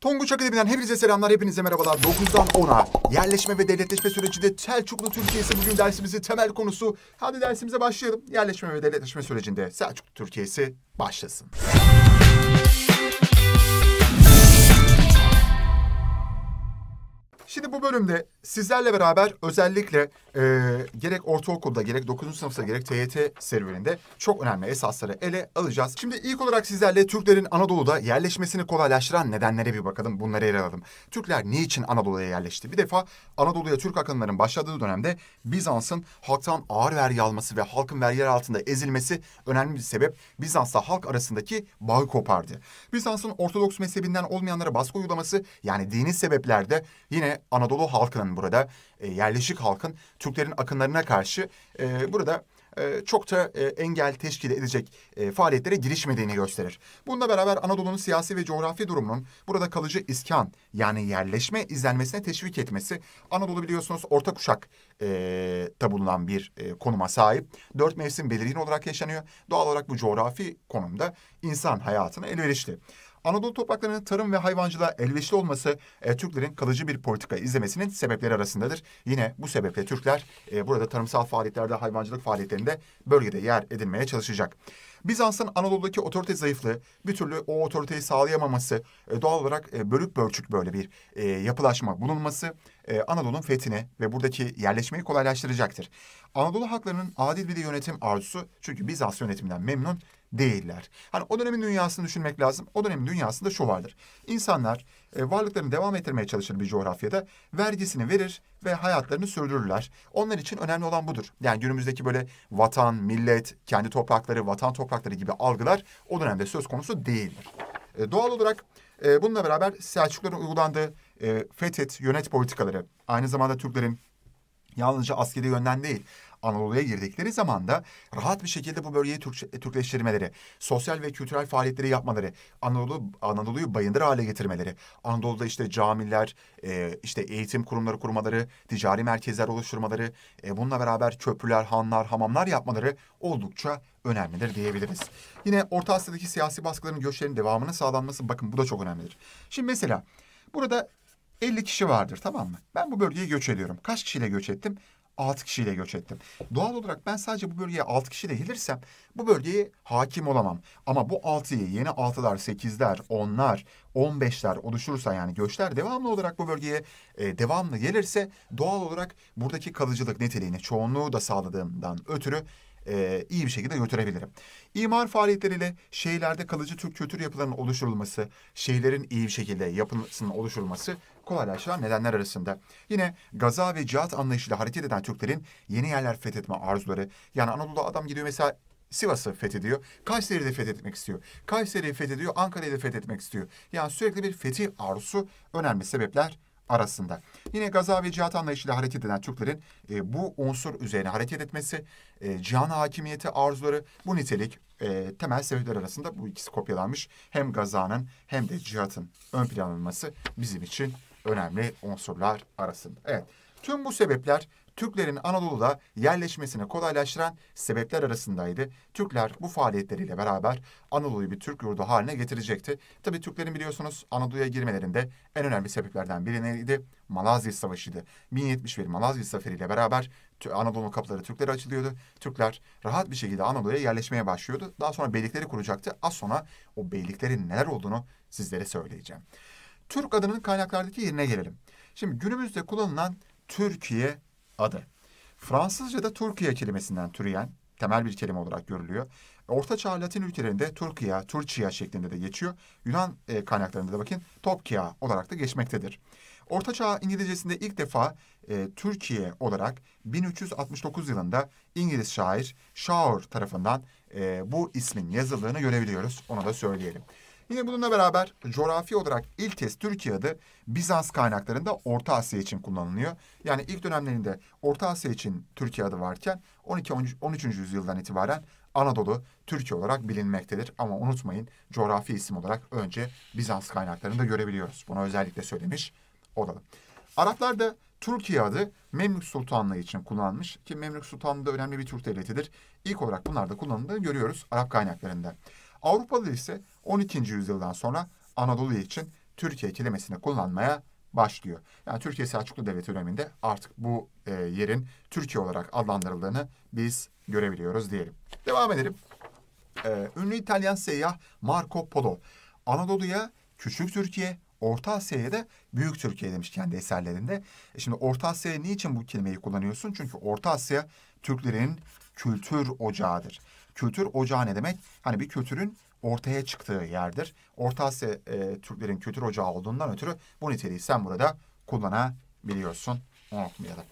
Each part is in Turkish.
Tonguç Akademi'den hepinize selamlar, hepinize merhabalar. 9'dan 10'a yerleşme ve devletleşme sürecinde Selçuklu Türkiye'si bugün dersimizin temel konusu. Hadi dersimize başlayalım. Yerleşme ve devletleşme sürecinde Selçuklu Türkiye'si başlasın. Şimdi bu bölümde sizlerle beraber özellikle e, gerek ortaokulda gerek 9. sınıfta gerek TYT serüveninde çok önemli esasları ele alacağız. Şimdi ilk olarak sizlerle Türklerin Anadolu'da yerleşmesini kolaylaştıran nedenlere bir bakalım. Bunları ele alalım. Türkler niçin Anadolu'ya yerleşti? Bir defa Anadolu'ya Türk akınların başladığı dönemde Bizans'ın halktan ağır vergi alması ve halkın vergiler altında ezilmesi önemli bir sebep. Bizans'la halk arasındaki bağı kopardı. Bizans'ın Ortodoks mezhebinden olmayanlara baskı uygulaması yani dini sebeplerde yine Anadolu halkının burada e, yerleşik halkın Türklerin akınlarına karşı e, burada e, çok da e, engel teşkil edecek e, faaliyetlere girişmediğini gösterir. Bununla beraber Anadolu'nun siyasi ve coğrafi durumunun burada kalıcı iskan yani yerleşme izlenmesine teşvik etmesi Anadolu biliyorsunuz orta kuşak da bulunan bir konuma sahip. Dört mevsim belirgin olarak yaşanıyor. Doğal olarak bu coğrafi konumda insan hayatına elverişli. Anadolu topraklarının tarım ve hayvancılığa elverişli olması e, Türklerin kalıcı bir politika izlemesinin sebepleri arasındadır. Yine bu sebeple Türkler e, burada tarımsal faaliyetlerde, hayvancılık faaliyetlerinde bölgede yer edinmeye çalışacak. Bizans'ın Anadolu'daki otorite zayıflığı, bir türlü o otoriteyi sağlayamaması, e, doğal olarak e, bölük bölçük böyle bir e, yapılaşma bulunması e, Anadolu'nun fethini ve buradaki yerleşmeyi kolaylaştıracaktır. Anadolu halklarının adil bir yönetim arzusu çünkü Bizans yönetiminden memnun değiller. Hani o dönemin dünyasını düşünmek lazım. O dönemin dünyasında şu vardır. İnsanlar e, varlıklarını devam ettirmeye çalışır bir coğrafyada. Vergisini verir ve hayatlarını sürdürürler. Onlar için önemli olan budur. Yani günümüzdeki böyle vatan, millet, kendi toprakları, vatan toprakları gibi algılar o dönemde söz konusu değildir. E, doğal olarak e, bununla beraber Selçukluların uygulandığı e, fethet, yönet politikaları, aynı zamanda Türklerin yalnızca askeri yönden değil, Anadolu'ya girdikleri zaman da rahat bir şekilde bu bölgeyi Türk, e, Türkleştirmeleri, sosyal ve kültürel faaliyetleri yapmaları, Anadolu Anadolu'yu bayındır hale getirmeleri, Anadolu'da işte camiler, e, işte eğitim kurumları kurmaları, ticari merkezler oluşturmaları, e, bununla beraber köprüler, hanlar, hamamlar yapmaları oldukça önemlidir diyebiliriz. Yine Orta Asya'daki siyasi baskıların göçlerin devamının sağlanması bakın bu da çok önemlidir. Şimdi mesela burada 50 kişi vardır tamam mı? Ben bu bölgeye göç ediyorum. Kaç kişiyle göç ettim? 6 kişiyle göç ettim. Doğal olarak ben sadece bu bölgeye 6 kişi gelirsem, bu bölgeye hakim olamam. Ama bu 6'yı yeni 6'lar, 8'ler, 10'lar, 15'ler oluşursa yani göçler devamlı olarak bu bölgeye e, devamlı gelirse doğal olarak buradaki kalıcılık niteliğini çoğunluğu da sağladığımdan ötürü e, iyi bir şekilde götürebilirim. İmar faaliyetleriyle şehirlerde kalıcı Türk kültür yapılarının oluşturulması, şehirlerin iyi bir şekilde yapısının oluşturulması kolaylaştıran nedenler arasında. Yine gaza ve cihat anlayışıyla hareket eden Türklerin yeni yerler fethetme arzuları. Yani Anadolu'da adam gidiyor mesela Sivas'ı fethediyor. Kayseri'yi de fethetmek istiyor. Kayseri'yi fethediyor. Ankara'yı da fethetmek istiyor. Yani sürekli bir fetih arzusu önemli sebepler arasında. Yine gaza ve cihat anlayışıyla hareket eden Türklerin e, bu unsur üzerine hareket etmesi, e, cihan hakimiyeti arzuları bu nitelik e, temel sebepler arasında bu ikisi kopyalanmış. Hem gazanın hem de cihatın ön planlanması bizim için önemli unsurlar arasında. Evet, tüm bu sebepler Türklerin Anadolu'da yerleşmesini kolaylaştıran sebepler arasındaydı. Türkler bu faaliyetleriyle beraber Anadolu'yu bir Türk yurdu haline getirecekti. Tabii Türklerin biliyorsunuz Anadolu'ya girmelerinde en önemli sebeplerden biri neydi? Malazgirt Savaşı'ydı. 1071 Malazgirt Zaferi ile beraber Anadolu kapıları Türklere açılıyordu. Türkler rahat bir şekilde Anadolu'ya yerleşmeye başlıyordu. Daha sonra beylikleri kuracaktı. Az sonra o beyliklerin neler olduğunu sizlere söyleyeceğim. Türk adının kaynaklardaki yerine gelelim. Şimdi günümüzde kullanılan Türkiye adı. Fransızca'da Türkiye kelimesinden türeyen temel bir kelime olarak görülüyor. Orta Çağ Latin ülkelerinde Türkiye, Turçia şeklinde de geçiyor. Yunan e, kaynaklarında da bakın Topkia olarak da geçmektedir. Orta Çağ İngilizcesinde ilk defa e, Türkiye olarak 1369 yılında İngiliz şair Shaw tarafından e, bu ismin yazıldığını görebiliyoruz. Ona da söyleyelim. Yine bununla beraber coğrafi olarak ilk kez Türkiye adı Bizans kaynaklarında Orta Asya için kullanılıyor. Yani ilk dönemlerinde Orta Asya için Türkiye adı varken 12 13. yüzyıldan itibaren Anadolu Türkiye olarak bilinmektedir. Ama unutmayın coğrafi isim olarak önce Bizans kaynaklarında görebiliyoruz. Bunu özellikle söylemiş olalım. Araplar da Türkiye adı Memlük Sultanlığı için kullanmış ki Memlük Sultanlığı da önemli bir Türk devletidir. İlk olarak bunlar da kullanıldığını görüyoruz Arap kaynaklarında. Avrupalı ise 12. yüzyıldan sonra Anadolu için Türkiye kelimesini kullanmaya başlıyor. Yani Türkiye Selçuklu Devleti döneminde artık bu e, yerin Türkiye olarak adlandırıldığını biz görebiliyoruz diyelim. Devam edelim. Ee, ünlü İtalyan seyyah Marco Polo Anadolu'ya Küçük Türkiye, Orta Asya'ya da Büyük Türkiye demiş kendi eserlerinde. E şimdi Orta Asya'ya niçin bu kelimeyi kullanıyorsun? Çünkü Orta Asya Türklerin kültür ocağıdır. Kültür ocağı ne demek? Hani bir kültürün ortaya çıktığı yerdir. Orta Asya e, Türklerin kültür ocağı olduğundan ötürü bu niteliği sen burada kullanabiliyorsun. Onu unutmayalım.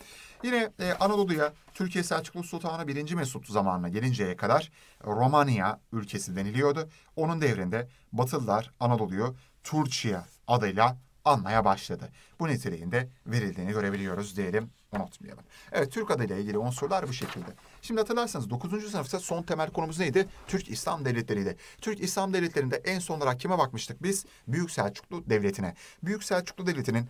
Yine e, Anadolu'ya Türkiye Selçuklu Sultanı 1. Mesut zamanına gelinceye kadar Romanya ülkesi deniliyordu. Onun devrinde Batılılar Anadolu'yu Turçiye adıyla anmaya başladı. Bu niteliğinde verildiğini görebiliyoruz diyelim unutmayalım. Evet Türk adıyla ilgili unsurlar bu şekilde. Şimdi hatırlarsanız 9. sınıfta son temel konumuz neydi? Türk İslam Devletleri'ydi. Türk İslam Devletleri'nde en son olarak kime bakmıştık biz? Büyük Selçuklu Devleti'ne. Büyük Selçuklu Devleti'nin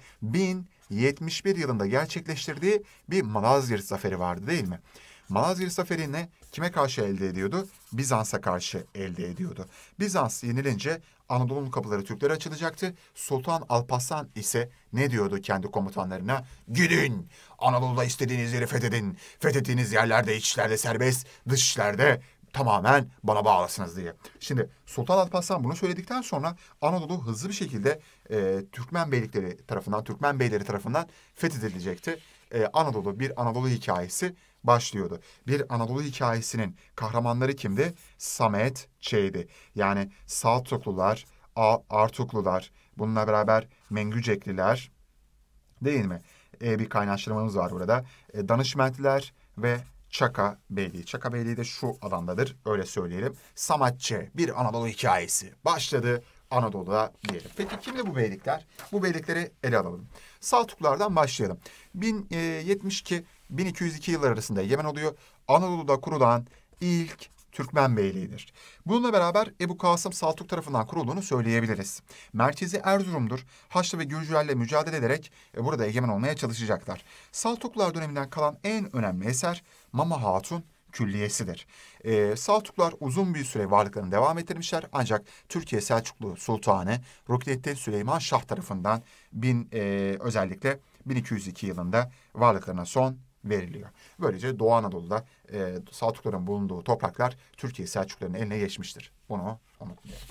1071 yılında gerçekleştirdiği bir Malazgirt zaferi vardı değil mi? Malazgirt zaferini kime karşı elde ediyordu? Bizans'a karşı elde ediyordu. Bizans yenilince Anadolu'nun kapıları Türklere açılacaktı. Sultan Alparslan ise ne diyordu kendi komutanlarına? Gidin! Anadolu'da istediğiniz yeri fethedin. Fethettiğiniz yerlerde içlerde serbest, dışlerde tamamen bana bağlısınız diye. Şimdi Sultan Alparslan bunu söyledikten sonra Anadolu hızlı bir şekilde e, Türkmen beylikleri tarafından, Türkmen beyleri tarafından fethedilecekti e, Anadolu bir Anadolu hikayesi başlıyordu. Bir Anadolu hikayesinin kahramanları kimdi? Samet Ç'ydi. Yani Saltuklular, Artuklular, bununla beraber Mengücekliler değil mi? E, bir kaynaştırmamız var burada. E, Danışmentliler ve Çaka Beyliği. Çaka Beyliği de şu alandadır öyle söyleyelim. Samatçı bir Anadolu hikayesi başladı Anadolu'da diyelim. Peki kimdi bu beylikler? Bu beylikleri ele alalım. Saltuklardan başlayalım. 1072-1202 e, yıllar arasında Yemen oluyor. Anadolu'da kurulan ilk Türkmen Beyliği'dir. Bununla beraber Ebu Kasım Saltuk tarafından kurulduğunu söyleyebiliriz. Merkezi Erzurum'dur. Haçlı ve Gürcülerle mücadele ederek e, burada egemen olmaya çalışacaklar. Saltuklar döneminden kalan en önemli eser Mama Hatun külliyesidir. E, ee, Selçuklar uzun bir süre varlıklarını devam ettirmişler ancak Türkiye Selçuklu Sultanı Ruknettin Süleyman Şah tarafından bin, e, özellikle 1202 yılında varlıklarına son veriliyor. Böylece Doğu Anadolu'da e, Selçukların bulunduğu topraklar Türkiye Selçukluların eline geçmiştir. Bunu unutmayalım.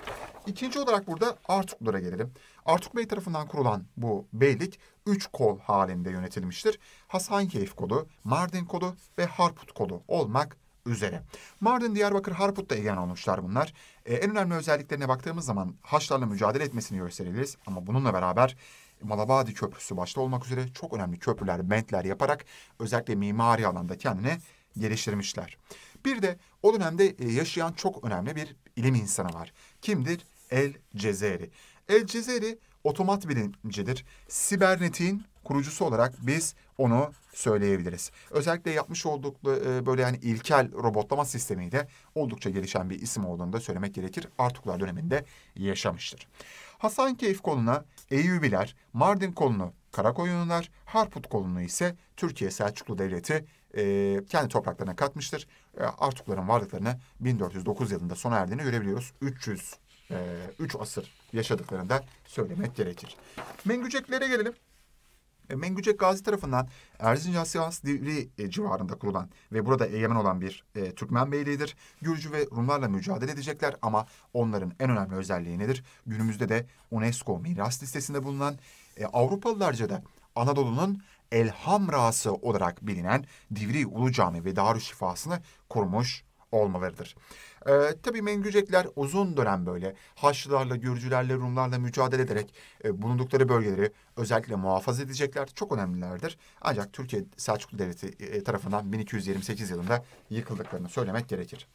İkinci olarak burada Artuklulara gelelim. Artuk Bey tarafından kurulan bu beylik 3 kol halinde yönetilmiştir. Hasankeyf kolu, Mardin kolu ve Harput kolu olmak üzere. Mardin, Diyarbakır, Harput'ta egemen olmuşlar bunlar. Ee, en önemli özelliklerine baktığımız zaman Haçlarla mücadele etmesini gösterebiliriz. Ama bununla beraber Malabadi Köprüsü başta olmak üzere çok önemli köprüler, bentler yaparak özellikle mimari alanda kendini geliştirmişler. Bir de o dönemde e, yaşayan çok önemli bir ilim insanı var. Kimdir? El Cezeri. El Cezeri otomat bilimcidir. Sibernetin kurucusu olarak biz onu söyleyebiliriz. Özellikle yapmış oldukları e, böyle yani ilkel robotlama sistemi de oldukça gelişen bir isim olduğunu da söylemek gerekir. Artuklar döneminde yaşamıştır. Hasankeyf koluna Eyyubiler, Mardin kolunu Karakoyunlular, Harput kolunu ise Türkiye Selçuklu Devleti e, kendi topraklarına katmıştır. E, Artukların varlıklarını 1409 yılında sona erdiğini görebiliyoruz. 300, e, 3 asır Yaşadıklarında söylemek gerekir. Mengüceklere gelelim. E, Mengücek Gazi tarafından Erzincan Sivas Divri e, civarında kurulan ve burada egemen olan bir e, Türkmen beyliğidir. Gürcü ve Rumlarla mücadele edecekler ama onların en önemli özelliği nedir? Günümüzde de UNESCO miras listesinde bulunan Avrupalılarca da Anadolu'nun Elhamrası olarak bilinen Divri Ulu Cami ve Darüşşifasını kurmuş olmalarıdır. Ee, tabii Mengücekler uzun dönem böyle Haçlılarla, Gürcülerle, Rumlarla mücadele ederek e, bulundukları bölgeleri özellikle muhafaza edecekler. Çok önemlilerdir. Ancak Türkiye Selçuklu Devleti e, tarafından 1228 yılında yıkıldıklarını söylemek gerekir.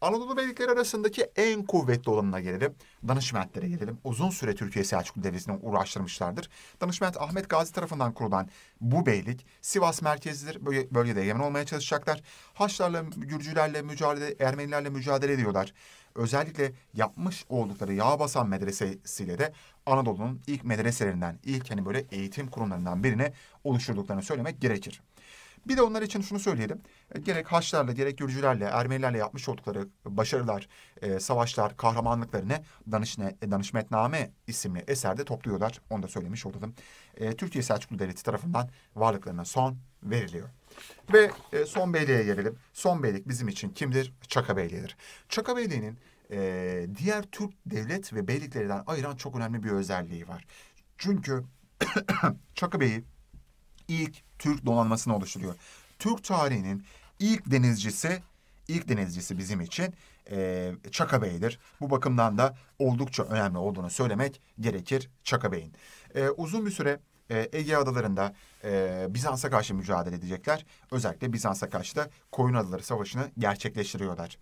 Anadolu beylikleri arasındaki en kuvvetli olanına gelelim. Danışmentlere gelelim. Uzun süre Türkiye Selçuklu Devleti'ne uğraştırmışlardır. Danışment Ahmet Gazi tarafından kurulan bu beylik Sivas merkezidir. Bölge, bölgede egemen olmaya çalışacaklar. Haçlarla, Gürcülerle mücadele, Ermenilerle mücadele ediyorlar. Özellikle yapmış oldukları Yağbasan medresesiyle de Anadolu'nun ilk medreselerinden, ilk hani böyle eğitim kurumlarından birine oluşturduklarını söylemek gerekir. Bir de onlar için şunu söyleyelim. E, gerek Haçlarla gerek Gürcülerle Ermenilerle yapmış oldukları başarılar, e, savaşlar, kahramanlıklarını danışne, e, Danışmetname isimli eserde topluyorlar. Onu da söylemiş olalım. E, Türkiye Selçuklu Devleti tarafından varlıklarına son veriliyor. Ve e, son beyliğe gelelim. Son beylik bizim için kimdir? Çaka Beyliği'dir. Çaka Beyliği'nin e, diğer Türk devlet ve beyliklerinden ayıran çok önemli bir özelliği var. Çünkü Çaka Bey'i ilk Türk donanmasını oluşturuyor. Türk tarihinin ilk denizcisi, ilk denizcisi bizim için e, Çaka Bey'dir. Bu bakımdan da oldukça önemli olduğunu söylemek gerekir Çaka Bey'in. E, uzun bir süre e, Ege Adaları'nda e, Bizans'a karşı mücadele edecekler. Özellikle Bizans'a karşı da Koyun Adaları Savaşı'nı gerçekleştiriyorlar.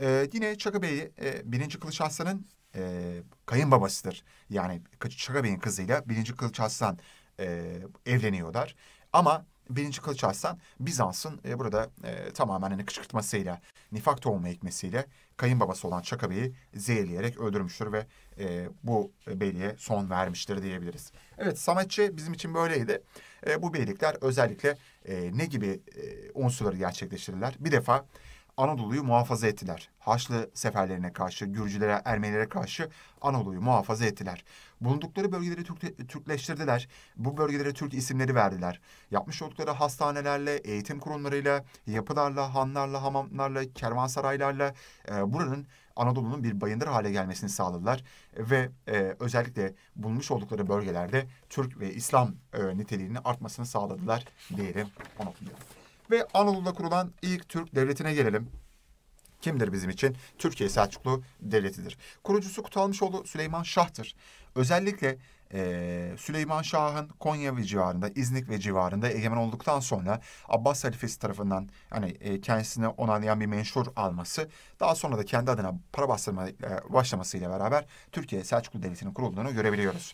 E, yine Çaka Bey'i e, 1. Kılıç Aslan'ın e, kayınbabasıdır. Yani Çaka Bey'in kızıyla birinci Kılıç Aslan e, evleniyorlar. Ama birinci Kılıç Arslan Bizans'ın e, burada e, tamamen hani kışkırtmasıyla, nifak tohumu ekmesiyle kayınbabası olan Çakabe'yi zehirleyerek öldürmüştür ve e, bu beyliğe son vermiştir diyebiliriz. Evet Sametçi bizim için böyleydi. E, bu beylikler özellikle e, ne gibi e, unsurları gerçekleştirirler? Bir defa Anadolu'yu muhafaza ettiler. Haçlı seferlerine karşı, Gürcülere, Ermenilere karşı Anadolu'yu muhafaza ettiler. Bulundukları bölgeleri Türk, Türkleştirdiler. Bu bölgelere Türk isimleri verdiler. Yapmış oldukları hastanelerle, eğitim kurumlarıyla, yapılarla, hanlarla, hamamlarla, kervansaraylarla e, buranın Anadolu'nun bir bayındır hale gelmesini sağladılar ve e, özellikle bulmuş oldukları bölgelerde Türk ve İslam e, niteliğinin artmasını sağladılar diyelim. Onu ve Anadolu'da kurulan ilk Türk devletine gelelim. Kimdir bizim için? Türkiye Selçuklu Devleti'dir. Kurucusu Kutalmışoğlu Süleyman Şah'tır. Özellikle e, Süleyman Şah'ın Konya ve civarında, İznik ve civarında egemen olduktan sonra Abbas halifesi tarafından yani e, kendisine onaylayan bir menşur alması, daha sonra da kendi adına para bastırma e, başlamasıyla beraber Türkiye Selçuklu Devleti'nin kurulduğunu görebiliyoruz.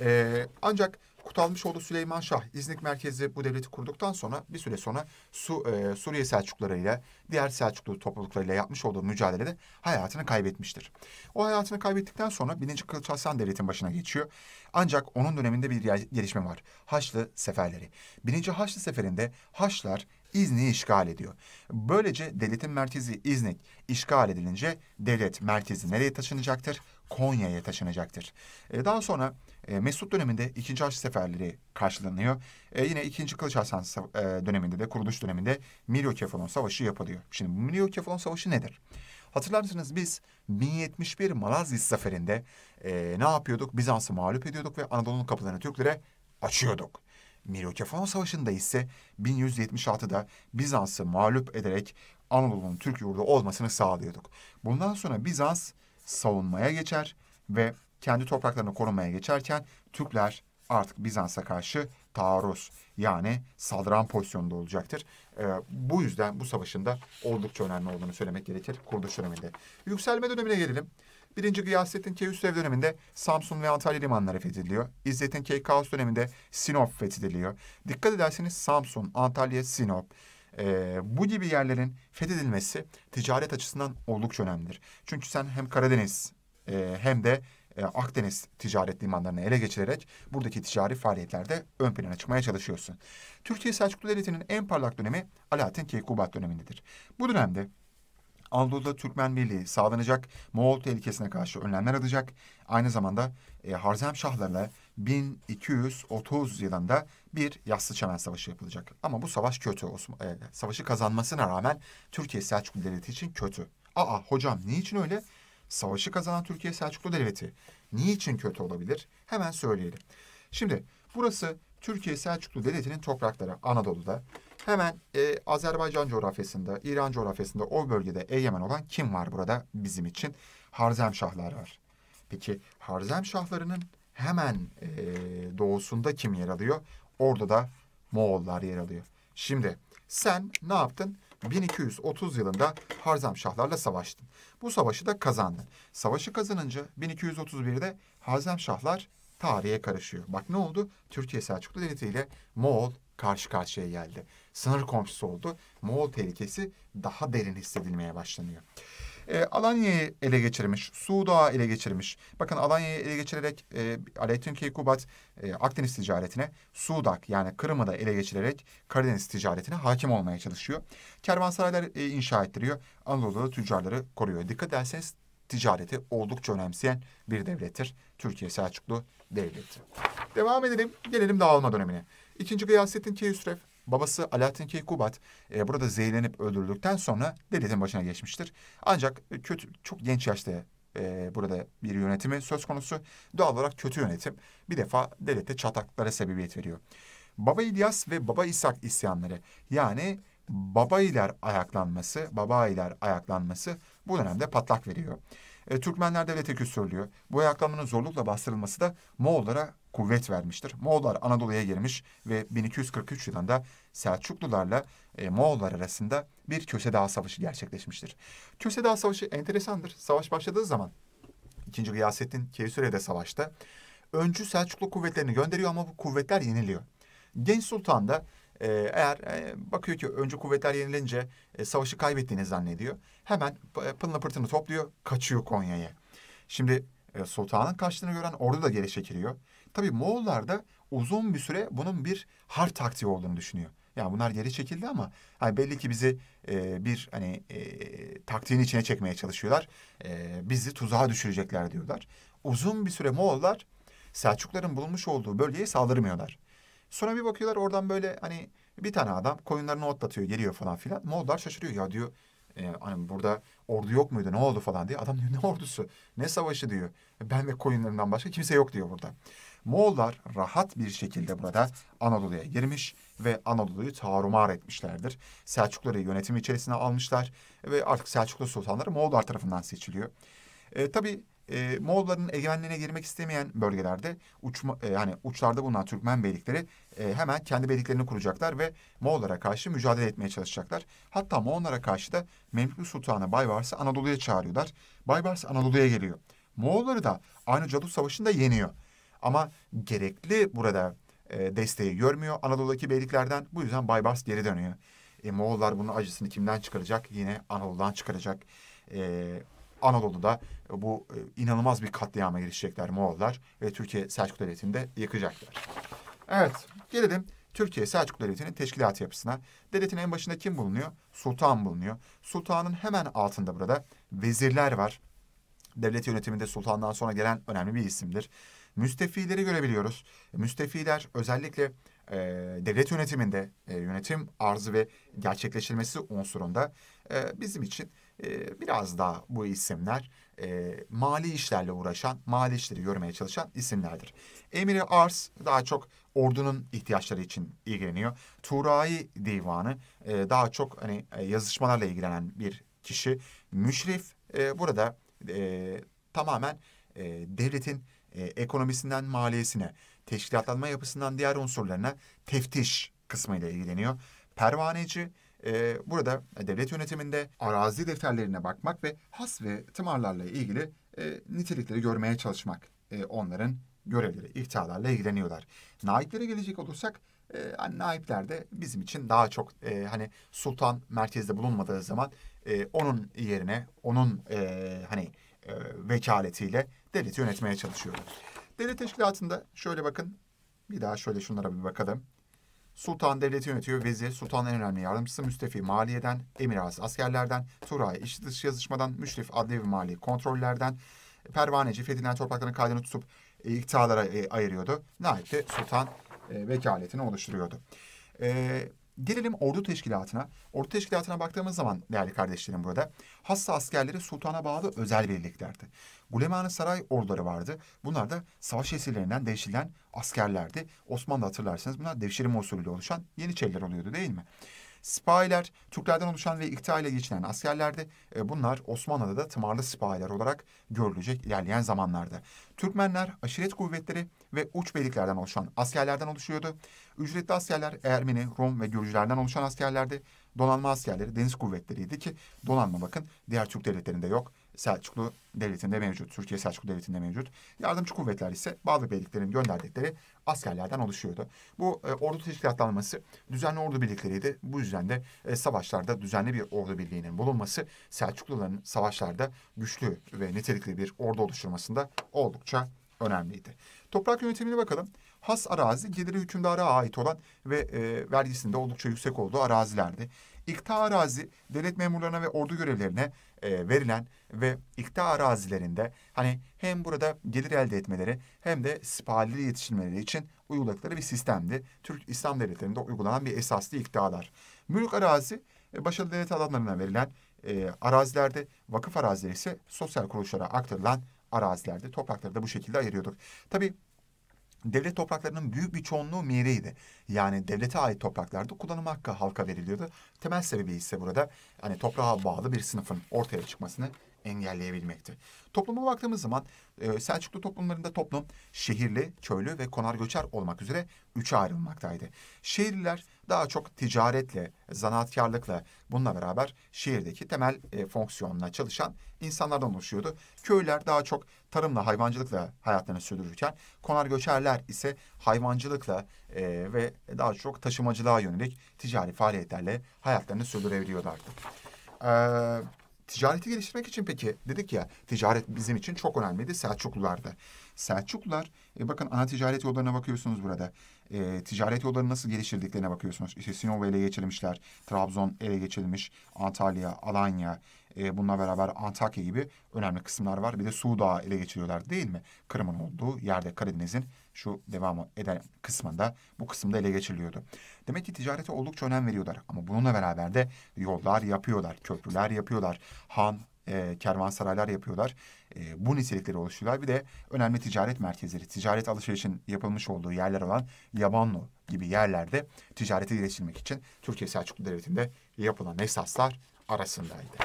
E, ancak Kutalmışoğlu Süleyman Şah İznik merkezi bu devleti kurduktan sonra bir süre sonra Su, e, Suriye Selçuklarıyla diğer Selçuklu topluluklarıyla yapmış olduğu mücadelede hayatını kaybetmiştir. O hayatını kaybettikten sonra 1. Kılıç Hasan Devleti'nin başına geçiyor. Ancak onun döneminde bir gelişme var. Haçlı Seferleri. 1. Haçlı Seferi'nde Haçlar İznik'i işgal ediyor. Böylece devletin merkezi İznik işgal edilince devlet merkezi nereye taşınacaktır? Konya'ya taşınacaktır. E, daha sonra e, Mesut döneminde ikinci Haçlı Seferleri karşılanıyor. E, yine ikinci Kılıç Hasan e, döneminde de kuruluş döneminde Miryokefalon Savaşı yapılıyor. Şimdi bu Miryokefalon Savaşı nedir? Hatırlar mısınız biz 1071 Malazgirt Zaferi'nde e, ne yapıyorduk? Bizans'ı mağlup ediyorduk ve Anadolu'nun kapılarını Türklere açıyorduk. Miryokefalon Savaşı'nda ise 1176'da Bizans'ı mağlup ederek Anadolu'nun Türk yurdu olmasını sağlıyorduk. Bundan sonra Bizans savunmaya geçer ve kendi topraklarını korumaya geçerken Türkler artık Bizans'a karşı taarruz yani saldıran pozisyonunda olacaktır. Ee, bu yüzden bu savaşın da oldukça önemli olduğunu söylemek gerekir Kuruluş döneminde. Yükselme dönemine gelelim. Birinci Gıyasettin Keyhüsrev döneminde Samsun ve Antalya limanları fethediliyor. İzzettin Keykaos döneminde Sinop fethediliyor. Dikkat ederseniz Samsun, Antalya, Sinop. E, bu gibi yerlerin fethedilmesi ticaret açısından oldukça önemlidir. Çünkü sen hem Karadeniz e, hem de e, Akdeniz ticaret limanlarını ele geçirerek buradaki ticari faaliyetlerde ön plana çıkmaya çalışıyorsun. Türkiye Selçuklu Devleti'nin en parlak dönemi Alaaddin Keykubat dönemindedir. Bu dönemde Anadolu'da Türkmen Birliği sağlanacak, Moğol tehlikesine karşı önlemler alacak. Aynı zamanda e, Harzem Şahlarla 1230 yılında bir Yassı Çemen Savaşı yapılacak. Ama bu savaş kötü. Osman, e, savaşı kazanmasına rağmen Türkiye Selçuklu Devleti için kötü. Aa hocam niçin öyle? Savaşı kazanan Türkiye Selçuklu Devleti niçin kötü olabilir? Hemen söyleyelim. Şimdi burası Türkiye Selçuklu Devleti'nin toprakları Anadolu'da. Hemen e, Azerbaycan coğrafyasında, İran coğrafyasında o bölgede eyyemen olan kim var burada bizim için? Harzemşahlar var. Peki Harzemşahlarının hemen e, doğusunda kim yer alıyor? Orada da Moğollar yer alıyor. Şimdi sen ne yaptın? 1230 yılında Şahlarla savaştın. Bu savaşı da kazandın. Savaşı kazanınca 1231'de Şahlar tarihe karışıyor. Bak ne oldu? Türkiye Selçuklu Devleti ile Moğol karşı karşıya geldi. Sınır komşusu oldu. Moğol tehlikesi daha derin hissedilmeye başlanıyor. E, Alanya'yı ele geçirmiş. Suudağ'ı ele geçirmiş. Bakın Alanya'yı ele geçirerek e, Alaaddin Keykubat e, Akdeniz ticaretine Suudak yani Kırım'ı da ele geçirerek Karadeniz ticaretine hakim olmaya çalışıyor. Kervansaraylar e, inşa ettiriyor. Anadolu'da tüccarları koruyor. Dikkat ederseniz ticareti oldukça önemseyen bir devlettir. Türkiye Selçuklu Devleti. Devam edelim. Gelelim dağılma dönemine. İkinci Gıyasettin Keyhüsrev Babası Alaaddin Keykubat e, burada zehirlenip öldürüldükten sonra devletin başına geçmiştir. Ancak e, kötü çok genç yaşta e, burada bir yönetimi söz konusu. Doğal olarak kötü yönetim bir defa devlete çataklara sebebiyet veriyor. Baba İlyas ve Baba İshak isyanları yani Babayiler ayaklanması, Babayiler ayaklanması bu dönemde patlak veriyor e, Türkmenler devlete küstürülüyor. Bu ayaklanmanın zorlukla bastırılması da Moğollara kuvvet vermiştir. Moğollar Anadolu'ya girmiş ve 1243 yılında Selçuklularla e, Moğollar arasında bir Köse Dağı Savaşı gerçekleşmiştir. Köse Dağı Savaşı enteresandır. Savaş başladığı zaman 2. Gıyasettin Kevsüre'de savaşta öncü Selçuklu kuvvetlerini gönderiyor ama bu kuvvetler yeniliyor. Genç Sultan da ee, eğer e, bakıyor ki önce kuvvetler yenilince e, savaşı kaybettiğini zannediyor. Hemen e, pınla pırtını topluyor, kaçıyor Konya'ya. Şimdi sultanın kaçtığını gören ordu da geri çekiliyor. Tabii Moğollar da uzun bir süre bunun bir harp taktiği olduğunu düşünüyor. Yani bunlar geri çekildi ama hani belli ki bizi e, bir hani e, taktiğin içine çekmeye çalışıyorlar. E, bizi tuzağa düşürecekler diyorlar. Uzun bir süre Moğollar Selçukların bulunmuş olduğu bölgeye saldırmıyorlar. Sonra bir bakıyorlar oradan böyle hani bir tane adam koyunlarını otlatıyor geliyor falan filan. Moğollar şaşırıyor ya diyor e, hani burada ordu yok muydu ne oldu falan diye. Adam diyor ne ordusu ne savaşı diyor. Ben ve koyunlarından başka kimse yok diyor burada. Moğollar rahat bir şekilde burada Anadolu'ya girmiş ve Anadolu'yu tarumar etmişlerdir. Selçukları yönetim içerisine almışlar ve artık Selçuklu sultanları Moğollar tarafından seçiliyor. E, tabii e, Moğolların egemenliğine girmek istemeyen bölgelerde uçma, e, hani uçlarda bulunan Türkmen beylikleri e, hemen kendi beyliklerini kuracaklar ve Moğollara karşı mücadele etmeye çalışacaklar. Hatta Moğollara karşı da Memlük Sultanı Baybars'ı Anadolu'ya çağırıyorlar. Baybars Anadolu'ya geliyor. Moğolları da aynı Calut Savaşı'nda yeniyor. Ama gerekli burada e, desteği görmüyor Anadolu'daki beyliklerden. Bu yüzden Baybars geri dönüyor. E, Moğollar bunun acısını kimden çıkaracak? Yine Anadolu'dan çıkaracak. E, Anadolu'da e, bu e, inanılmaz bir katliama girişecekler Moğollar ve Türkiye Selçuk Devleti'ni de yakacaklar. Evet gelelim Türkiye Selçuk Devleti'nin teşkilat yapısına. Devletin en başında kim bulunuyor? Sultan bulunuyor. Sultanın hemen altında burada vezirler var. Devlet yönetiminde sultandan sonra gelen önemli bir isimdir. Müstefileri görebiliyoruz. E, müstefiler özellikle e, devlet yönetiminde e, yönetim arzı ve gerçekleştirilmesi unsurunda e, bizim için ee, biraz daha bu isimler e, mali işlerle uğraşan, mali işleri görmeye çalışan isimlerdir. Emiri Ars daha çok ordunun ihtiyaçları için ilgileniyor. Turai Divanı e, daha çok hani e, yazışmalarla ilgilenen bir kişi. Müşrif e, burada e, tamamen e, devletin e, ekonomisinden maliyesine, teşkilatlanma yapısından diğer unsurlarına teftiş kısmıyla ilgileniyor. Pervaneci ee, e, burada devlet yönetiminde arazi defterlerine bakmak ve has ve tımarlarla ilgili e, nitelikleri görmeye çalışmak e, onların görevleri, ihtarlarla ilgileniyorlar. Naiplere gelecek olursak e, hani naipler de bizim için daha çok e, hani sultan merkezde bulunmadığı zaman e, onun yerine onun e, hani e, vekaletiyle devleti yönetmeye çalışıyorlar. Devlet teşkilatında şöyle bakın bir daha şöyle şunlara bir bakalım. Sultan devleti yönetiyor. Vezir, sultanın en önemli yardımcısı, müstefi maliyeden, emir ağası askerlerden, turay iç dış yazışmadan, müşrif adli ve mali kontrollerden, pervaneci fethedilen toprakların kaydını tutup e, iktidarlara e, ayırıyordu. Nihayet de sultan e, vekaletini oluşturuyordu. E, Gelelim ordu teşkilatına. Ordu teşkilatına baktığımız zaman değerli kardeşlerim burada hassa askerleri sultana bağlı özel birliklerdi. Gulemanı saray orduları vardı. Bunlar da savaş esirlerinden devşirilen askerlerdi. Osmanlı hatırlarsanız bunlar devşirme usulüyle oluşan Yeniçeriler oluyordu değil mi? Sipahiler Türklerden oluşan ve iktidar ile geçinen askerlerdi. E, bunlar Osmanlı'da da tımarlı sipahiler olarak görülecek ilerleyen zamanlarda. Türkmenler aşiret kuvvetleri ve uç beyliklerden oluşan askerlerden oluşuyordu. Ücretli askerler Ermeni, Rum ve Gürcülerden oluşan askerlerdi. Donanma askerleri deniz kuvvetleriydi ki donanma bakın diğer Türk devletlerinde yok. Selçuklu Devleti'nde mevcut, Türkiye Selçuklu Devleti'nde mevcut. Yardımcı kuvvetler ise bazı birliklerin gönderdikleri askerlerden oluşuyordu. Bu e, ordu teşkilatlanması düzenli ordu birlikleriydi. Bu yüzden de e, savaşlarda düzenli bir ordu birliğinin bulunması Selçukluların savaşlarda güçlü ve nitelikli bir ordu oluşturmasında oldukça önemliydi. Toprak yönetimine bakalım has arazi geliri hükümdara ait olan ve e, vergisinde oldukça yüksek olduğu arazilerdi. İkta arazi devlet memurlarına ve ordu görevlerine e, verilen ve ikta arazilerinde hani hem burada gelir elde etmeleri hem de sipahileri yetiştirmeleri için uyguladıkları bir sistemdi. Türk İslam devletlerinde uygulanan bir esaslı iktidalar. Mülk arazi e, başarılı devlet alanlarına verilen e, arazilerde vakıf arazileri ise sosyal kuruluşlara aktarılan arazilerde toprakları da bu şekilde ayırıyorduk. Tabii devlet topraklarının büyük bir çoğunluğu mireydi. Yani devlete ait topraklarda kullanım hakkı halka veriliyordu. Temel sebebi ise burada hani toprağa bağlı bir sınıfın ortaya çıkmasını engelleyebilmekti. Topluma baktığımız zaman e, Selçuklu toplumlarında toplum şehirli, köylü ve konar göçer olmak üzere üçe ayrılmaktaydı. Şehirliler daha çok ticaretle, zanaatkarlıkla bununla beraber şehirdeki temel e, fonksiyonla çalışan insanlardan oluşuyordu. Köylüler daha çok tarımla, hayvancılıkla hayatlarını sürdürürken konar göçerler ise hayvancılıkla e, ve daha çok taşımacılığa yönelik ticari faaliyetlerle hayatlarını sürdürebiliyorlardı. Ee, ticareti geliştirmek için peki dedik ya ticaret bizim için çok önemliydi Selçuklularda. Selçuklular e, bakın ana ticaret yollarına bakıyorsunuz burada e, ticaret yollarını nasıl geliştirdiklerine bakıyorsunuz. İşte Sinop ele geçirmişler, Trabzon ele geçirilmiş, Antalya, Alanya, e, bununla beraber Antakya gibi önemli kısımlar var. Bir de Suudağ'ı ele geçiriyorlar değil mi? Kırım'ın olduğu yerde Karadeniz'in şu devamı eden kısmında bu kısımda ele geçiriliyordu. Demek ki ticarete oldukça önem veriyorlar ama bununla beraber de yollar yapıyorlar, köprüler yapıyorlar. Han, e, kervansaraylar yapıyorlar. E, bu nitelikleri oluşturuyorlar. Bir de önemli ticaret merkezleri, ticaret alışverişin yapılmış olduğu yerler olan Yabanlı gibi yerlerde ticareti geliştirmek için Türkiye Selçuklu Devleti'nde yapılan esaslar arasındaydı.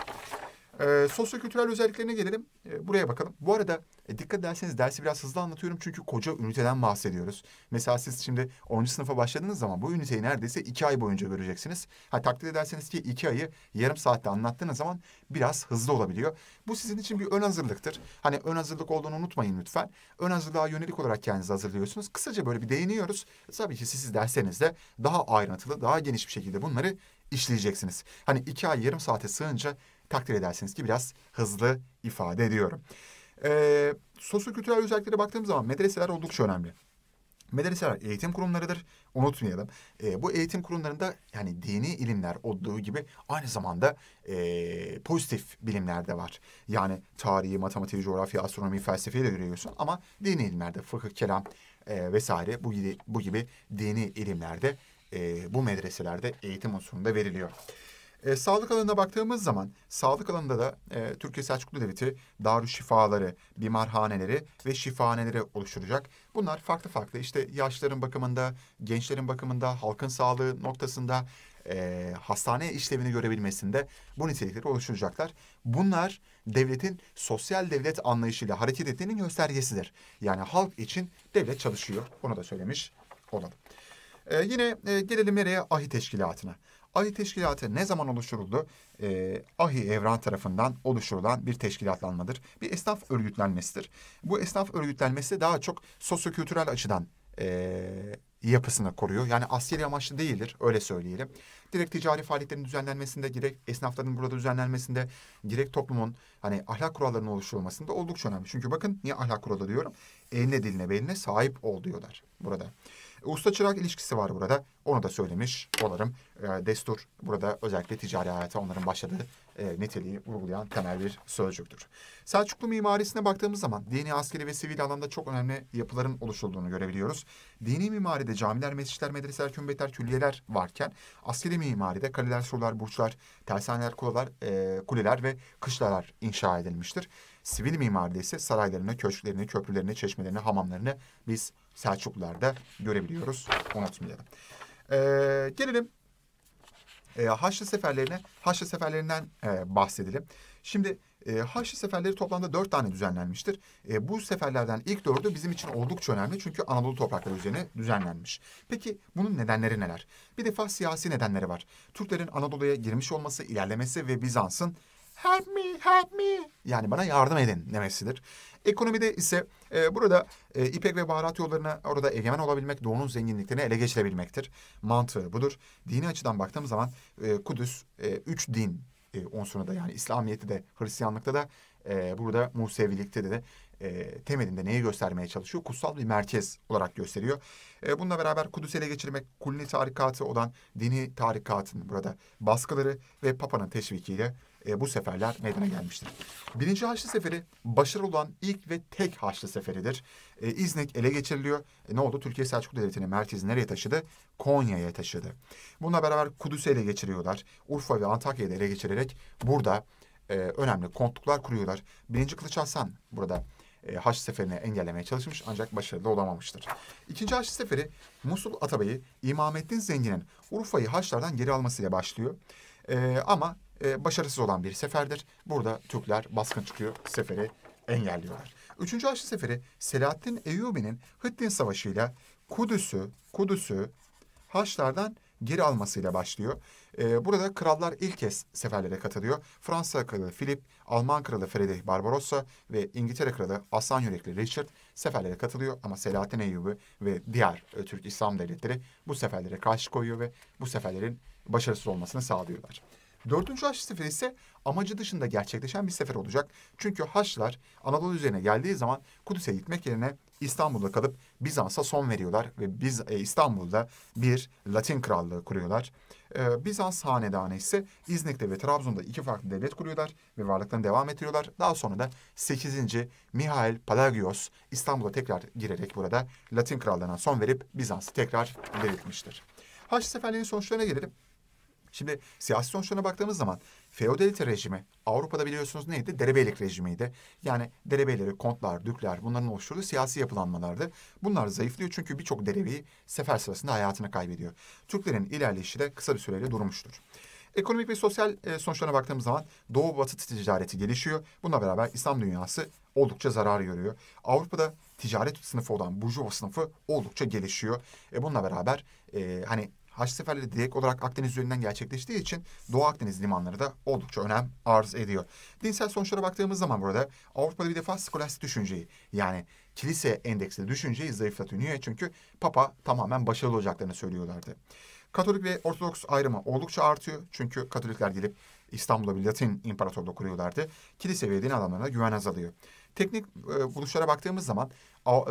E, sosyokültürel özelliklerine gelelim. E, buraya bakalım. Bu arada e, dikkat ederseniz dersi biraz hızlı anlatıyorum. Çünkü koca üniteden bahsediyoruz. Mesela siz şimdi 10. sınıfa başladığınız zaman bu üniteyi neredeyse iki ay boyunca göreceksiniz. Ha takdir ederseniz ki iki ayı yarım saatte anlattığınız zaman biraz hızlı olabiliyor. Bu sizin için bir ön hazırlıktır. Hani ön hazırlık olduğunu unutmayın lütfen. Ön hazırlığa yönelik olarak kendinizi hazırlıyorsunuz. Kısaca böyle bir değiniyoruz. Tabii ki siz derslerinizde daha ayrıntılı, daha geniş bir şekilde bunları işleyeceksiniz. Hani iki ay yarım saate sığınca takdir edersiniz ki biraz hızlı ifade ediyorum. Ee, sosyokültürel özelliklere baktığımız zaman medreseler oldukça önemli. Medreseler eğitim kurumlarıdır. Unutmayalım. E, bu eğitim kurumlarında yani dini ilimler olduğu gibi aynı zamanda e, pozitif bilimler de var. Yani tarihi, matematik, coğrafya, astronomi, felsefeyi de görüyorsun ama dini ilimlerde fıkıh, kelam e, vesaire bu gibi, bu gibi dini ilimlerde e, bu medreselerde eğitim unsurunda veriliyor. E, sağlık alanına baktığımız zaman sağlık alanında da e, Türkiye Selçuklu Devleti darüşşifaları, bimarhaneleri ve şifahaneleri oluşturacak. Bunlar farklı farklı işte yaşların bakımında, gençlerin bakımında, halkın sağlığı noktasında e, hastane işlevini görebilmesinde bu nitelikleri oluşturacaklar. Bunlar devletin sosyal devlet anlayışıyla hareket ettiğinin göstergesidir. Yani halk için devlet çalışıyor. Bunu da söylemiş olalım. E, yine e, gelelim nereye? Ahi Teşkilatı'na. AHİ teşkilatı ne zaman oluşturuldu? E, AHİ evra tarafından oluşturulan bir teşkilatlanmadır. Bir esnaf örgütlenmesidir. Bu esnaf örgütlenmesi daha çok sosyokültürel açıdan e, yapısını koruyor. Yani askeri amaçlı değildir öyle söyleyelim. Direkt ticari faaliyetlerin düzenlenmesinde direkt esnafların burada düzenlenmesinde direkt toplumun hani ahlak kurallarının oluşturulmasında oldukça önemli. Çünkü bakın niye ahlak kuralı diyorum? Eline diline beline sahip ol diyorlar burada. Usta çırak ilişkisi var burada. Onu da söylemiş olarım E, ee, destur burada özellikle ticari hayata onların başladığı e, niteliği vurgulayan temel bir sözcüktür. Selçuklu mimarisine baktığımız zaman dini, askeri ve sivil alanda çok önemli yapıların oluşulduğunu görebiliyoruz. Dini mimaride camiler, mescitler, medreseler, kümbetler, külliyeler varken askeri mimaride kaleler, surlar, burçlar, tersaneler, kulalar, e, kuleler ve kışlalar inşa edilmiştir. Sivil mimaride ise saraylarını, köşklerini, köprülerini, çeşmelerini, hamamlarını biz Selçuklularda görebiliyoruz. Unutmayalım. Ee, gelelim e, Haçlı seferlerine, Haçlı seferlerinden e, bahsedelim. Şimdi e, Haçlı seferleri toplamda dört tane düzenlenmiştir. E, bu seferlerden ilk dördü bizim için oldukça önemli çünkü Anadolu toprakları üzerine düzenlenmiş. Peki bunun nedenleri neler? Bir defa siyasi nedenleri var. Türklerin Anadolu'ya girmiş olması, ilerlemesi ve Bizans'ın help me, help me. Yani bana yardım edin demesidir. Ekonomide ise e, burada e, ipek ve baharat yollarına orada egemen olabilmek, doğunun zenginliklerini ele geçirebilmektir. Mantığı budur. Dini açıdan baktığımız zaman e, Kudüs e, üç din e, unsuruna da yani İslamiyet'te de Hristiyanlık'ta da e, burada Musevilik'te de, de e, temelinde neyi göstermeye çalışıyor? Kutsal bir merkez olarak gösteriyor. E, bununla beraber Kudüs'ü ele geçirmek, Kulni tarikatı olan dini tarikatın burada baskıları ve Papa'nın teşvikiyle e, bu seferler meydana gelmiştir. Birinci Haçlı Seferi başarılı olan ilk ve tek Haçlı Seferidir. E, İznik ele geçiriliyor. E, ne oldu? Türkiye Selçuklu Devleti'nin merkezi nereye taşıdı? Konya'ya taşıdı. Bununla beraber Kudüs'ü ele geçiriyorlar. Urfa ve Antakya'yı da ele geçirerek burada e, önemli kontluklar kuruyorlar. Birinci Kılıç Hasan burada e, Haçlı Seferi'ni engellemeye çalışmış ancak başarılı olamamıştır. İkinci Haçlı Seferi Musul Atabey'i İmamettin Zengin'in Urfa'yı Haçlardan geri almasıyla başlıyor. E, ama e, başarısız olan bir seferdir. Burada Türkler baskın çıkıyor, seferi engelliyorlar. Üçüncü Haçlı Seferi Selahaddin Eyyubi'nin Hıddin Savaşı ile Kudüs'ü, Kudüs'ü Haçlardan geri almasıyla başlıyor. Ee, burada krallar ilk kez seferlere katılıyor. Fransa kralı Philip, Alman kralı Friedrich Barbarossa ve İngiltere kralı Aslan Yürekli Richard seferlere katılıyor. Ama Selahattin Eyyubi ve diğer e, Türk İslam devletleri bu seferlere karşı koyuyor ve bu seferlerin başarısız olmasını sağlıyorlar. Dördüncü Haçlı Seferi ise amacı dışında gerçekleşen bir sefer olacak. Çünkü Haçlar Anadolu üzerine geldiği zaman Kudüs'e gitmek yerine İstanbul'da kalıp Bizans'a son veriyorlar ve biz e, İstanbul'da bir Latin krallığı kuruyorlar. E, Bizans hanedanı ise İznik'te ve Trabzon'da iki farklı devlet kuruyorlar ve varlıklarını devam ettiriyorlar. Daha sonra da 8. Mihail Palagios İstanbul'a tekrar girerek burada Latin krallığına son verip Bizans'ı tekrar devretmiştir. Haçlı seferlerinin sonuçlarına gelelim. Şimdi siyasi sonuçlarına baktığımız zaman feodalite rejimi Avrupa'da biliyorsunuz neydi? Derebeylik rejimiydi. Yani derebeyleri, kontlar, dükler bunların oluşturduğu siyasi yapılanmalardı. Bunlar zayıflıyor çünkü birçok derebeyi sefer sırasında hayatını kaybediyor. Türklerin ilerleyişi de kısa bir süreyle durmuştur. Ekonomik ve sosyal e, sonuçlarına baktığımız zaman Doğu Batı ticareti gelişiyor. Bununla beraber İslam dünyası oldukça zarar görüyor. Avrupa'da ticaret sınıfı olan burjuva sınıfı oldukça gelişiyor. E bununla beraber e, hani Haçlı seferleri direkt olarak Akdeniz üzerinden gerçekleştiği için Doğu Akdeniz limanları da oldukça önem arz ediyor. Dinsel sonuçlara baktığımız zaman burada Avrupa'da bir defa skolastik düşünceyi yani kilise endeksli düşünceyi zayıflatıyor. Niye? Çünkü Papa tamamen başarılı olacaklarını söylüyorlardı. Katolik ve Ortodoks ayrımı oldukça artıyor. Çünkü Katolikler gelip İstanbul'a bir Latin imparatorluğu kuruyorlardı. Kilise ve din adamlarına güven azalıyor. Teknik e, buluşlara baktığımız zaman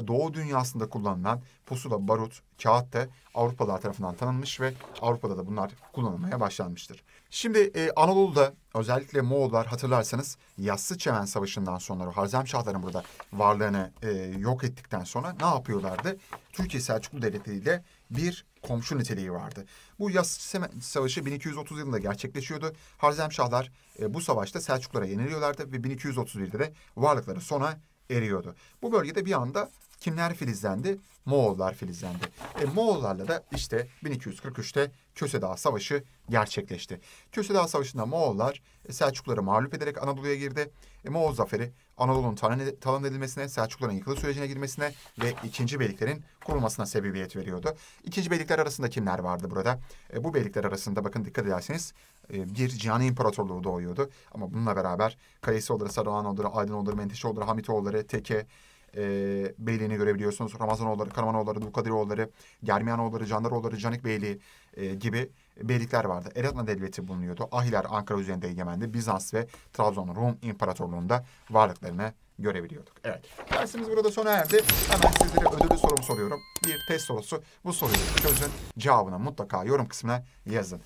Doğu dünyasında kullanılan pusula, barut, kağıt da Avrupalılar tarafından tanınmış ve Avrupa'da da bunlar kullanılmaya başlanmıştır. Şimdi e, Anadolu'da özellikle Moğollar hatırlarsanız Yassı Çemen Savaşı'ndan sonra Harzemşahların burada varlığını e, yok ettikten sonra ne yapıyorlardı? Türkiye Selçuklu Devleti ile bir komşu niteliği vardı. Bu Yas Savaşı 1230 yılında gerçekleşiyordu. Harzemşahlar e, bu savaşta Selçuklara yeniliyorlardı ve 1231'de de varlıkları sona eriyordu. Bu bölgede bir anda Kimler filizlendi? Moğollar filizlendi. E, Moğollarla da işte 1243'te Köse Dağı Savaşı gerçekleşti. Köse Dağı Savaşı'nda Moğollar e, Selçukluları mağlup ederek Anadolu'ya girdi. E, Moğol zaferi Anadolu'nun talan edilmesine, Selçukluların yıkılı sürecine girmesine ve ikinci beyliklerin kurulmasına sebebiyet veriyordu. İkinci beylikler arasında kimler vardı burada? E, bu beylikler arasında bakın dikkat ederseniz e, bir Cihan İmparatorluğu doğuyordu. Ama bununla beraber Kalesi Oğulları, Sarıhanoğulları, Oğulları, Hamit Oğulları, Teke, e, ee, Beyliğini görebiliyorsunuz. Ramazanoğulları, Karamanoğulları, Dukadiroğulları, Germiyanoğulları, Candaroğulları, Canik Beyliği e, gibi beylikler vardı. Eratna Devleti bulunuyordu. Ahiler Ankara üzerinde egemendi. Bizans ve Trabzon Rum İmparatorluğu'nda varlıklarını görebiliyorduk. Evet. Dersimiz burada sona erdi. Hemen sizlere ödüllü sorumu soruyorum. Bir test sorusu. Bu soruyu çözün. Cevabını mutlaka yorum kısmına yazın.